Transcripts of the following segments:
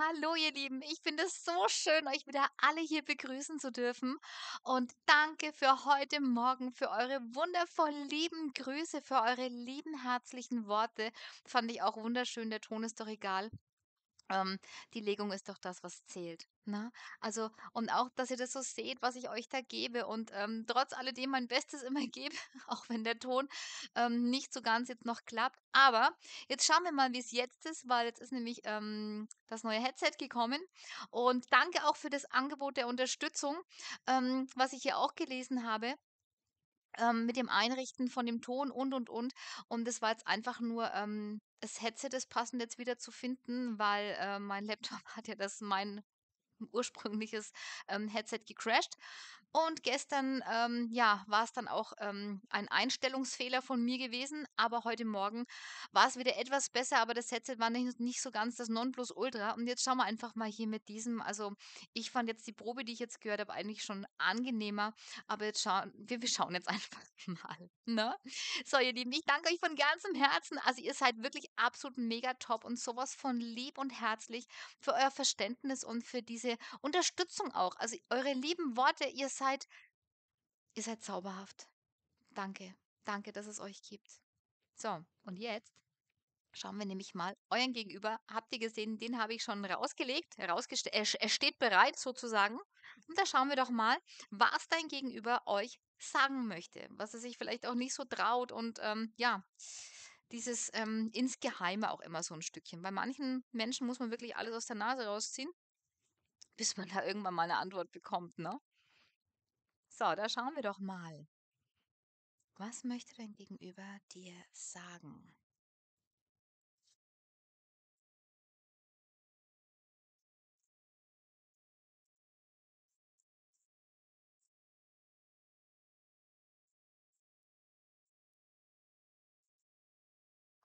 Hallo ihr Lieben, ich finde es so schön, euch wieder alle hier begrüßen zu dürfen und danke für heute Morgen, für eure wundervoll lieben Grüße, für eure lieben herzlichen Worte. Fand ich auch wunderschön, der Ton ist doch egal. Ähm, die Legung ist doch das, was zählt. Ne? Also, und auch, dass ihr das so seht, was ich euch da gebe und ähm, trotz alledem mein Bestes immer gebe, auch wenn der Ton ähm, nicht so ganz jetzt noch klappt. Aber jetzt schauen wir mal, wie es jetzt ist, weil jetzt ist nämlich ähm, das neue Headset gekommen. Und danke auch für das Angebot der Unterstützung, ähm, was ich hier auch gelesen habe ähm, mit dem Einrichten von dem Ton und und und. Und das war jetzt einfach nur ähm, das Headset ist passend jetzt wieder zu finden, weil äh, mein Laptop hat ja das mein ursprüngliches ähm, Headset gecrashed. Und gestern, ähm, ja, war es dann auch ähm, ein Einstellungsfehler von mir gewesen. Aber heute Morgen war es wieder etwas besser, aber das Headset war nicht, nicht so ganz das Nonplusultra. Und jetzt schauen wir einfach mal hier mit diesem. Also, ich fand jetzt die Probe, die ich jetzt gehört habe, eigentlich schon angenehmer. Aber jetzt schauen wir, wir schauen jetzt einfach mal. Ne? So, ihr Lieben, ich danke euch von ganzem Herzen. Also, ihr seid wirklich absolut mega top und sowas von lieb und herzlich für euer Verständnis und für diese Worte, Unterstützung auch. Also eure lieben Worte, ihr seid, ihr seid zauberhaft. Danke, danke, dass es euch gibt. So, und jetzt schauen wir nämlich mal euren Gegenüber. Habt ihr gesehen, den habe ich schon rausgelegt, rausgestellt. Er, er steht bereit sozusagen. Und da schauen wir doch mal, was dein Gegenüber euch sagen möchte, was er sich vielleicht auch nicht so traut und ähm, ja, dieses ähm, insgeheime auch immer so ein Stückchen. Bei manchen Menschen muss man wirklich alles aus der Nase rausziehen bis man da irgendwann mal eine Antwort bekommt, ne? So, da schauen wir doch mal. Was möchte dein Gegenüber dir sagen?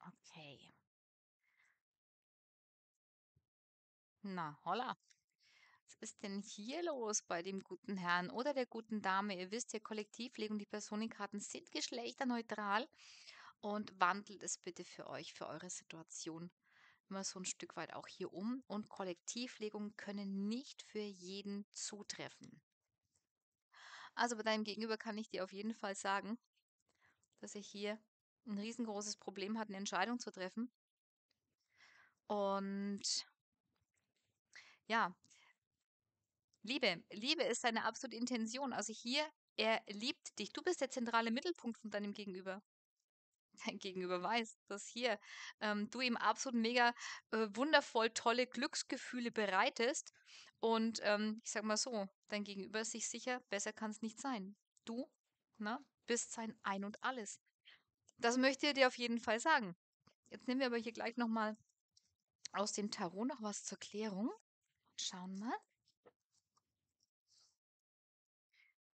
Okay. Na, holla was ist denn hier los bei dem guten Herrn oder der guten Dame? Ihr wisst ja, Kollektivlegung, die Personenkarten sind geschlechterneutral und wandelt es bitte für euch, für eure Situation immer so ein Stück weit auch hier um. Und Kollektivlegungen können nicht für jeden zutreffen. Also bei deinem Gegenüber kann ich dir auf jeden Fall sagen, dass er hier ein riesengroßes Problem hat, eine Entscheidung zu treffen. Und ja, Liebe, Liebe ist deine absolute Intention. Also hier, er liebt dich. Du bist der zentrale Mittelpunkt von deinem Gegenüber. Dein Gegenüber weiß, dass hier ähm, du ihm absolut mega äh, wundervoll tolle Glücksgefühle bereitest. Und ähm, ich sag mal so, dein Gegenüber ist sich sicher, besser kann es nicht sein. Du na, bist sein Ein und Alles. Das möchte er dir auf jeden Fall sagen. Jetzt nehmen wir aber hier gleich nochmal aus dem Tarot noch was zur Klärung. Schauen mal.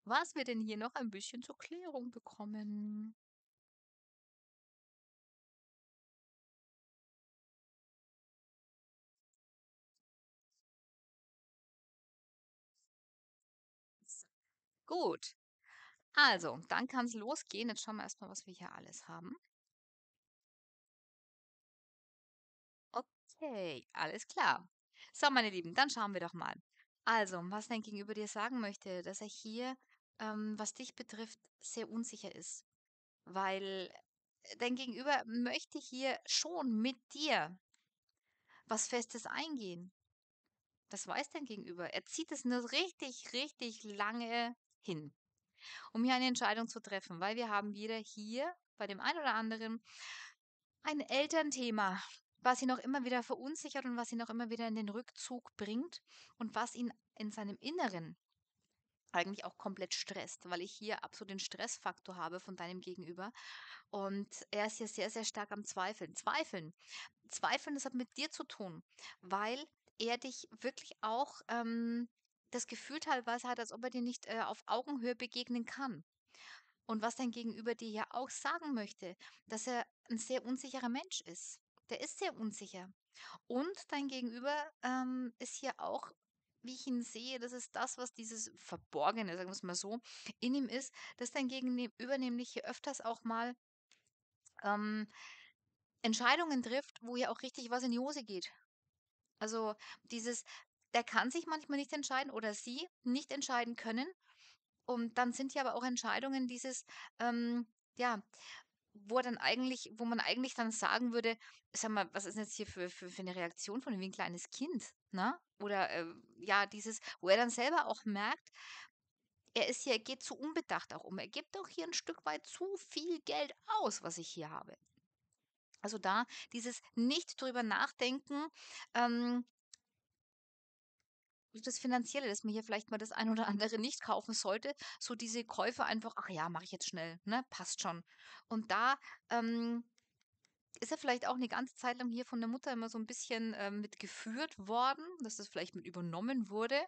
was wir denn hier noch ein bisschen zur Klärung bekommen. Gut. Also, dann kann es losgehen. Jetzt schauen wir erstmal, was wir hier alles haben. Okay, alles klar. So, meine Lieben, dann schauen wir doch mal. Also, was dein Gegenüber dir sagen möchte, dass er hier ähm, was dich betrifft, sehr unsicher ist. Weil äh, dein Gegenüber möchte hier schon mit dir was Festes eingehen. Das weiß dein Gegenüber. Er zieht es nur richtig, richtig lange hin, um hier eine Entscheidung zu treffen, weil wir haben wieder hier bei dem einen oder anderen ein Elternthema, was ihn auch immer wieder verunsichert und was ihn auch immer wieder in den Rückzug bringt und was ihn in seinem Inneren eigentlich auch komplett stresst, weil ich hier absolut den Stressfaktor habe von deinem Gegenüber. Und er ist ja sehr, sehr stark am Zweifeln. Zweifeln. Zweifeln, das hat mit dir zu tun, weil er dich wirklich auch ähm, das Gefühl teilweise hat, als ob er dir nicht äh, auf Augenhöhe begegnen kann. Und was dein Gegenüber dir ja auch sagen möchte, dass er ein sehr unsicherer Mensch ist. Der ist sehr unsicher. Und dein Gegenüber ähm, ist hier auch wie ich ihn sehe, das ist das, was dieses Verborgene, sagen wir es mal so, in ihm ist, dass dein Gegenüber ne, nämlich hier öfters auch mal ähm, Entscheidungen trifft, wo ja auch richtig was in die Hose geht. Also dieses, der kann sich manchmal nicht entscheiden oder sie nicht entscheiden können. Und dann sind ja aber auch Entscheidungen dieses, ähm, ja, wo dann eigentlich, wo man eigentlich dann sagen würde, sag mal, was ist denn jetzt hier für, für, für eine Reaktion von wie ein kleines Kind? ne? Oder äh, ja, dieses, wo er dann selber auch merkt, er ist hier, er geht zu unbedacht auch um. Er gibt auch hier ein Stück weit zu viel Geld aus, was ich hier habe. Also da dieses nicht drüber nachdenken, ähm, also das Finanzielle, dass man hier vielleicht mal das ein oder andere nicht kaufen sollte, so diese Käufe einfach, ach ja, mache ich jetzt schnell, ne, passt schon. Und da ähm, ist er vielleicht auch eine ganze Zeit lang hier von der Mutter immer so ein bisschen ähm, mit worden, dass das vielleicht mit übernommen wurde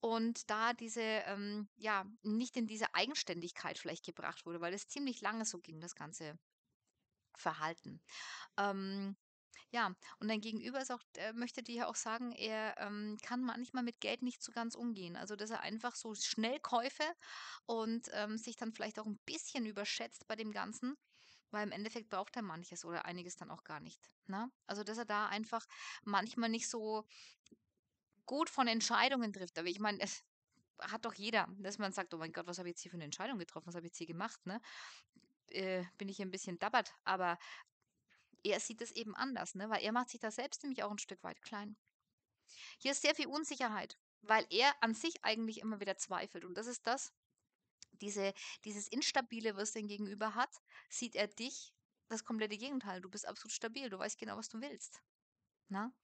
und da diese, ähm, ja, nicht in diese Eigenständigkeit vielleicht gebracht wurde, weil es ziemlich lange so ging, das ganze Verhalten. Ähm, ja, und dein Gegenüber ist auch, äh, möchte dir auch sagen, er ähm, kann manchmal mit Geld nicht so ganz umgehen. Also, dass er einfach so schnell Käufe und ähm, sich dann vielleicht auch ein bisschen überschätzt bei dem Ganzen weil im Endeffekt braucht er manches oder einiges dann auch gar nicht. Ne? Also, dass er da einfach manchmal nicht so gut von Entscheidungen trifft. Aber ich meine, es hat doch jeder, dass man sagt, oh mein Gott, was habe ich jetzt hier für eine Entscheidung getroffen, was habe ich jetzt hier gemacht, ne? Äh, bin ich hier ein bisschen dabbert, aber er sieht es eben anders, ne? Weil er macht sich da selbst nämlich auch ein Stück weit klein. Hier ist sehr viel Unsicherheit, weil er an sich eigentlich immer wieder zweifelt. Und das ist das, diese, dieses Instabile, was dein Gegenüber hat, sieht er dich das komplette Gegenteil. Du bist absolut stabil, du weißt genau, was du willst. Na? Ne?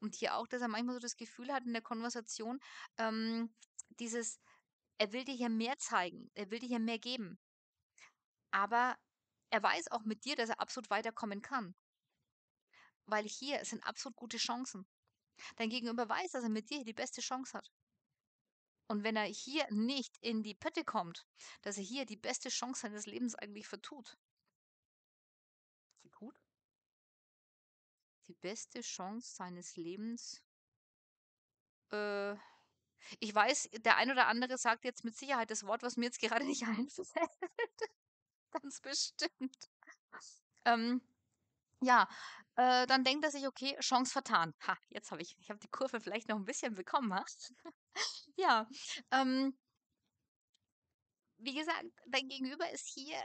Und hier auch, dass er manchmal so das Gefühl hat in der Konversation, ähm, dieses, er will dir hier mehr zeigen, er will dir hier mehr geben. Aber er weiß auch mit dir, dass er absolut weiterkommen kann. Weil hier sind absolut gute Chancen. Dein Gegenüber weiß, dass er mit dir die beste Chance hat. Und wenn er hier nicht in die Pötte kommt, dass er hier die beste Chance seines Lebens eigentlich vertut. Vertut? Die beste Chance seines Lebens. Äh, ich weiß, der ein oder andere sagt jetzt mit Sicherheit das Wort, was mir jetzt gerade nicht einfällt. Ganz bestimmt. Ähm, ja, äh, dann denkt er sich, okay, Chance vertan. Ha, jetzt habe ich, ich habe die Kurve vielleicht noch ein bisschen bekommen, ha? ja, ähm, wie gesagt, dein Gegenüber ist hier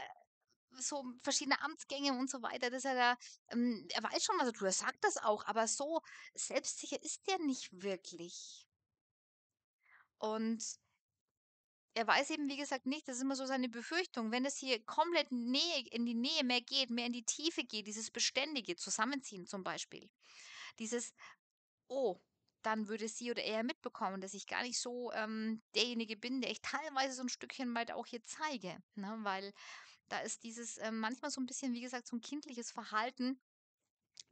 so verschiedene Amtsgänge und so weiter, dass er da, ähm, er weiß schon, was er tut, er sagt das auch, aber so selbstsicher ist er nicht wirklich. Und er weiß eben, wie gesagt, nicht, das ist immer so seine Befürchtung, wenn es hier komplett Nähe, in die Nähe mehr geht, mehr in die Tiefe geht, dieses beständige Zusammenziehen zum Beispiel, dieses, oh, dann würde sie oder er mitbekommen, dass ich gar nicht so ähm, derjenige bin, der ich teilweise so ein Stückchen weit auch hier zeige. Ne? Weil da ist dieses äh, manchmal so ein bisschen, wie gesagt, so ein kindliches Verhalten,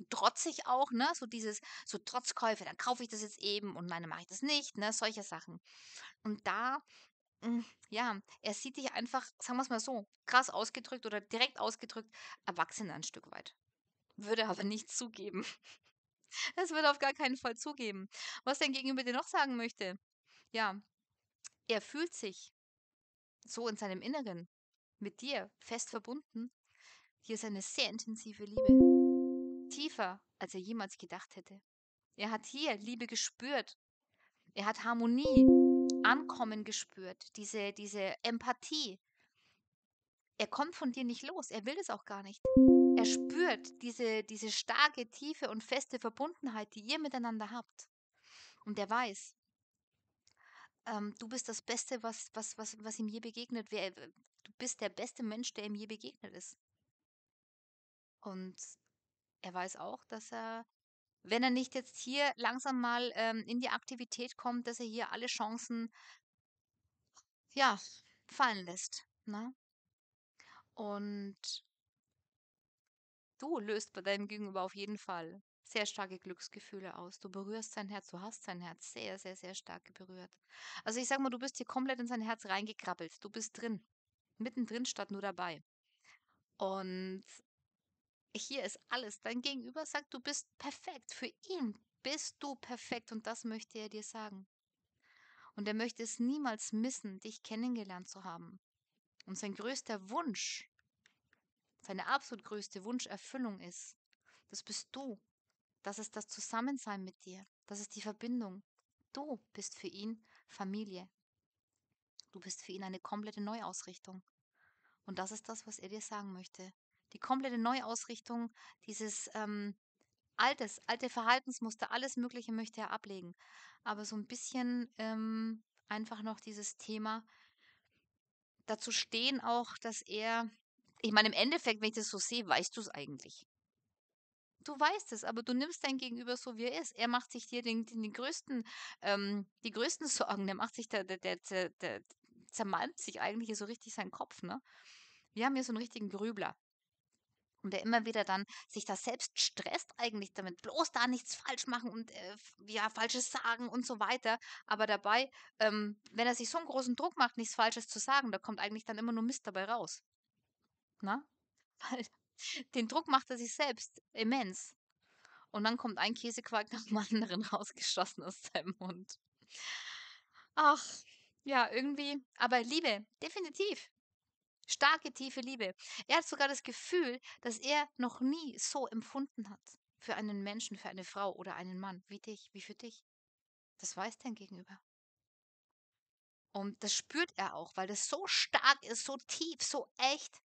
trotzig auch, ne? So dieses, so Trotzkäufe, dann kaufe ich das jetzt eben und nein, dann mache ich das nicht, ne? Solche Sachen. Und da, mm, ja, er sieht dich einfach, sagen wir es mal so, krass ausgedrückt oder direkt ausgedrückt, erwachsen ein Stück weit. Würde aber nicht zugeben. Das wird auf gar keinen Fall zugeben. Was dein Gegenüber dir noch sagen möchte? Ja, er fühlt sich so in seinem Inneren mit dir fest verbunden. Hier ist eine sehr intensive Liebe. Tiefer, als er jemals gedacht hätte. Er hat hier Liebe gespürt. Er hat Harmonie, Ankommen gespürt, diese, diese Empathie. Er kommt von dir nicht los. Er will es auch gar nicht. Er mhm. spürt diese, diese starke, tiefe und feste Verbundenheit, die ihr miteinander habt. Und er weiß, ähm, du bist das Beste, was, was, was, was ihm je begegnet. Wer, du bist der beste Mensch, der ihm je begegnet ist. Und er weiß auch, dass er, wenn er nicht jetzt hier langsam mal ähm, in die Aktivität kommt, dass er hier alle Chancen ja, fallen lässt. Ne? Und du löst bei deinem Gegenüber auf jeden Fall sehr starke Glücksgefühle aus. Du berührst sein Herz, du hast sein Herz sehr, sehr, sehr stark berührt. Also ich sag mal, du bist hier komplett in sein Herz reingekrabbelt. Du bist drin. Mittendrin statt nur dabei. Und hier ist alles. Dein Gegenüber sagt, du bist perfekt. Für ihn bist du perfekt. Und das möchte er dir sagen. Und er möchte es niemals missen, dich kennengelernt zu haben. Und sein größter Wunsch seine absolut größte Wunscherfüllung ist. Das bist du. Das ist das Zusammensein mit dir. Das ist die Verbindung. Du bist für ihn Familie. Du bist für ihn eine komplette Neuausrichtung. Und das ist das, was er dir sagen möchte. Die komplette Neuausrichtung dieses ähm, altes, alte Verhaltensmuster, alles Mögliche möchte er ablegen. Aber so ein bisschen ähm, einfach noch dieses Thema dazu stehen auch, dass er ich meine, im Endeffekt, wenn ich das so sehe, weißt du es eigentlich. Du weißt es, aber du nimmst dein Gegenüber so, wie er ist. Er macht sich dir den, den, den größten, ähm, die größten Sorgen. Der macht sich, der, der, der, der, der zermalmt sich eigentlich so richtig seinen Kopf. Ne? Wir haben hier so einen richtigen Grübler. Und der immer wieder dann sich da selbst stresst eigentlich damit. Bloß da nichts falsch machen und äh, ja, Falsches sagen und so weiter. Aber dabei, ähm, wenn er sich so einen großen Druck macht, nichts Falsches zu sagen, da kommt eigentlich dann immer nur Mist dabei raus ne? Weil den Druck macht er sich selbst immens. Und dann kommt ein Käsequark nach dem anderen rausgeschossen aus seinem Mund. Ach, ja, irgendwie. Aber Liebe, definitiv. Starke, tiefe Liebe. Er hat sogar das Gefühl, dass er noch nie so empfunden hat. Für einen Menschen, für eine Frau oder einen Mann, wie dich, wie für dich. Das weiß dein Gegenüber. Und das spürt er auch, weil das so stark ist, so tief, so echt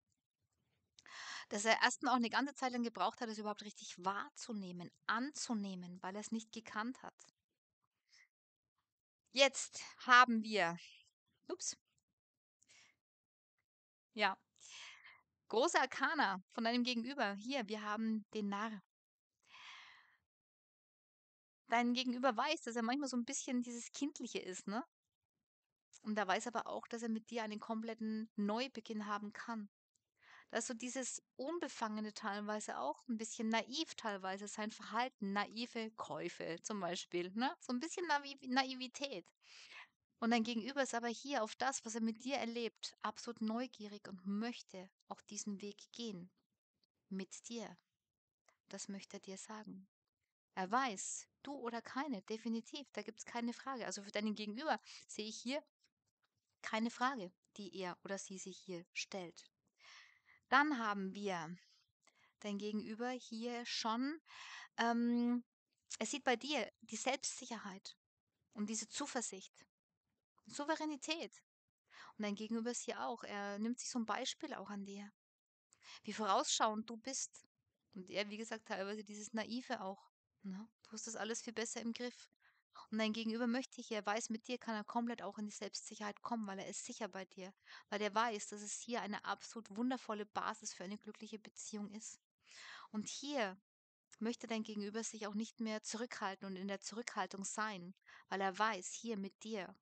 dass er erstmal auch eine ganze Zeit lang gebraucht hat, es überhaupt richtig wahrzunehmen, anzunehmen, weil er es nicht gekannt hat. Jetzt haben wir, ups, ja, große Arkana von deinem Gegenüber. Hier, wir haben den Narr. Dein Gegenüber weiß, dass er manchmal so ein bisschen dieses Kindliche ist, ne? Und er weiß aber auch, dass er mit dir einen kompletten Neubeginn haben kann dass ist so dieses Unbefangene teilweise auch ein bisschen naiv teilweise sein Verhalten, naive Käufe zum Beispiel, ne? So ein bisschen Naiv Naivität. Und dein Gegenüber ist aber hier auf das, was er mit dir erlebt, absolut neugierig und möchte auch diesen Weg gehen. Mit dir. Das möchte er dir sagen. Er weiß, du oder keine, definitiv, da gibt es keine Frage. Also für deinen Gegenüber sehe ich hier keine Frage, die er oder sie sich hier stellt. Dann haben wir dein Gegenüber hier schon. Ähm, es sieht bei dir die Selbstsicherheit und diese Zuversicht, Souveränität. Und dein Gegenüber ist hier auch. Er nimmt sich so ein Beispiel auch an dir. Wie vorausschauend du bist. Und er, wie gesagt, teilweise dieses Naive auch. Ne? Du hast das alles viel besser im Griff. Und dein Gegenüber möchte hier, er weiß, mit dir kann er komplett auch in die Selbstsicherheit kommen, weil er ist sicher bei dir, weil er weiß, dass es hier eine absolut wundervolle Basis für eine glückliche Beziehung ist. Und hier möchte dein Gegenüber sich auch nicht mehr zurückhalten und in der Zurückhaltung sein, weil er weiß, hier mit dir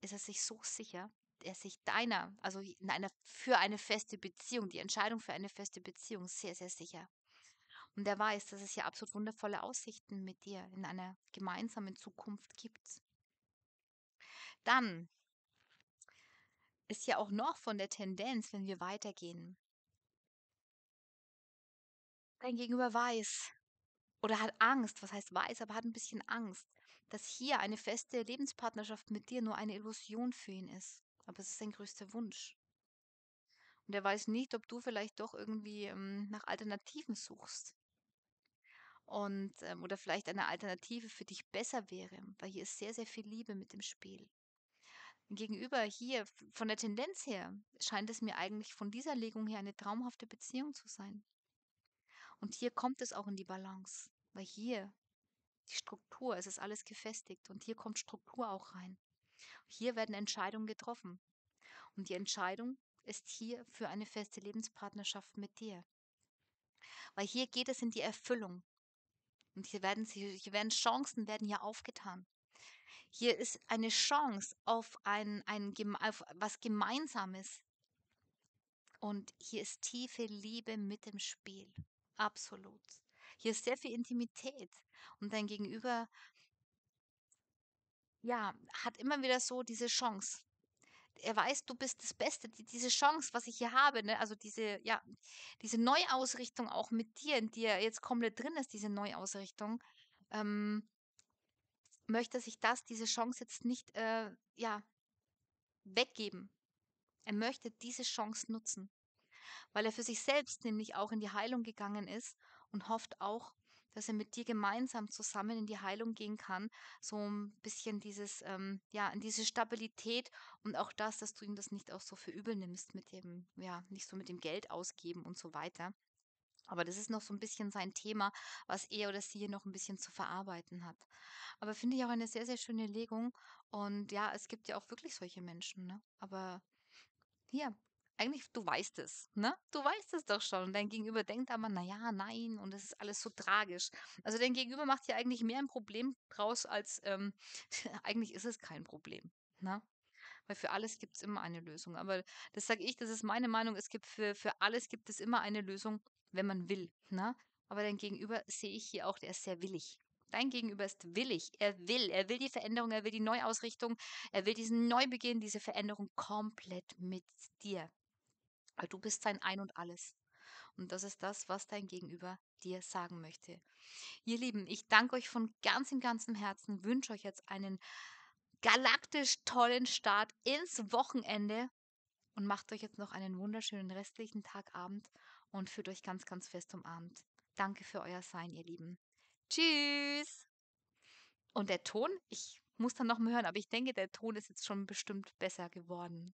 ist er sich so sicher, er sich deiner, also einer, für eine feste Beziehung, die Entscheidung für eine feste Beziehung sehr, sehr sicher. Und er weiß, dass es ja absolut wundervolle Aussichten mit dir in einer gemeinsamen Zukunft gibt. Dann ist ja auch noch von der Tendenz, wenn wir weitergehen. Dein Gegenüber weiß oder hat Angst, was heißt weiß, aber hat ein bisschen Angst, dass hier eine feste Lebenspartnerschaft mit dir nur eine Illusion für ihn ist. Aber es ist sein größter Wunsch. Und er weiß nicht, ob du vielleicht doch irgendwie ähm, nach Alternativen suchst und ähm, oder vielleicht eine Alternative für dich besser wäre, weil hier ist sehr, sehr viel Liebe mit im Spiel. Gegenüber hier, von der Tendenz her, scheint es mir eigentlich von dieser Legung her eine traumhafte Beziehung zu sein. Und hier kommt es auch in die Balance, weil hier die Struktur, es ist alles gefestigt und hier kommt Struktur auch rein. Hier werden Entscheidungen getroffen. Und die Entscheidung ist hier für eine feste Lebenspartnerschaft mit dir. Weil hier geht es in die Erfüllung. Und hier werden, sie, hier werden Chancen werden hier aufgetan. Hier ist eine Chance auf, ein, ein, auf was Gemeinsames. Und hier ist tiefe Liebe mit dem Spiel. Absolut. Hier ist sehr viel Intimität. Und dein Gegenüber, ja, hat immer wieder so diese Chance er weiß, du bist das Beste, die, diese Chance, was ich hier habe, ne? also diese, ja, diese Neuausrichtung auch mit dir, in die er jetzt komplett drin ist, diese Neuausrichtung, ähm, möchte sich das, diese Chance jetzt nicht, äh, ja, weggeben. Er möchte diese Chance nutzen, weil er für sich selbst nämlich auch in die Heilung gegangen ist und hofft auch, dass er mit dir gemeinsam zusammen in die Heilung gehen kann. So ein bisschen dieses, ähm, ja, diese Stabilität und auch das, dass du ihm das nicht auch so für übel nimmst mit dem, ja, nicht so mit dem Geld ausgeben und so weiter. Aber das ist noch so ein bisschen sein Thema, was er oder sie hier noch ein bisschen zu verarbeiten hat. Aber finde ich auch eine sehr, sehr schöne Legung. Und ja, es gibt ja auch wirklich solche Menschen. Ne? Aber hier, eigentlich, du weißt es, ne? Du weißt es doch schon. Und dein Gegenüber denkt aber, naja, nein, und es ist alles so tragisch. Also dein Gegenüber macht ja eigentlich mehr ein Problem draus, als ähm, eigentlich ist es kein Problem. Ne? Weil für alles gibt es immer eine Lösung. Aber das sage ich, das ist meine Meinung. Es gibt für, für alles gibt es immer eine Lösung, wenn man will. Ne? Aber dein Gegenüber sehe ich hier auch, der ist sehr willig. Dein Gegenüber ist willig. Er will. Er will die Veränderung, er will die Neuausrichtung, er will diesen Neubeginn, diese Veränderung komplett mit dir. Weil du bist sein Ein und alles. Und das ist das, was dein Gegenüber dir sagen möchte. Ihr Lieben, ich danke euch von ganzem, ganzem Herzen, wünsche euch jetzt einen galaktisch tollen Start ins Wochenende und macht euch jetzt noch einen wunderschönen restlichen Tagabend und fühlt euch ganz, ganz fest umarmt. Danke für euer Sein, ihr Lieben. Tschüss! Und der Ton, ich muss dann noch mal hören, aber ich denke, der Ton ist jetzt schon bestimmt besser geworden.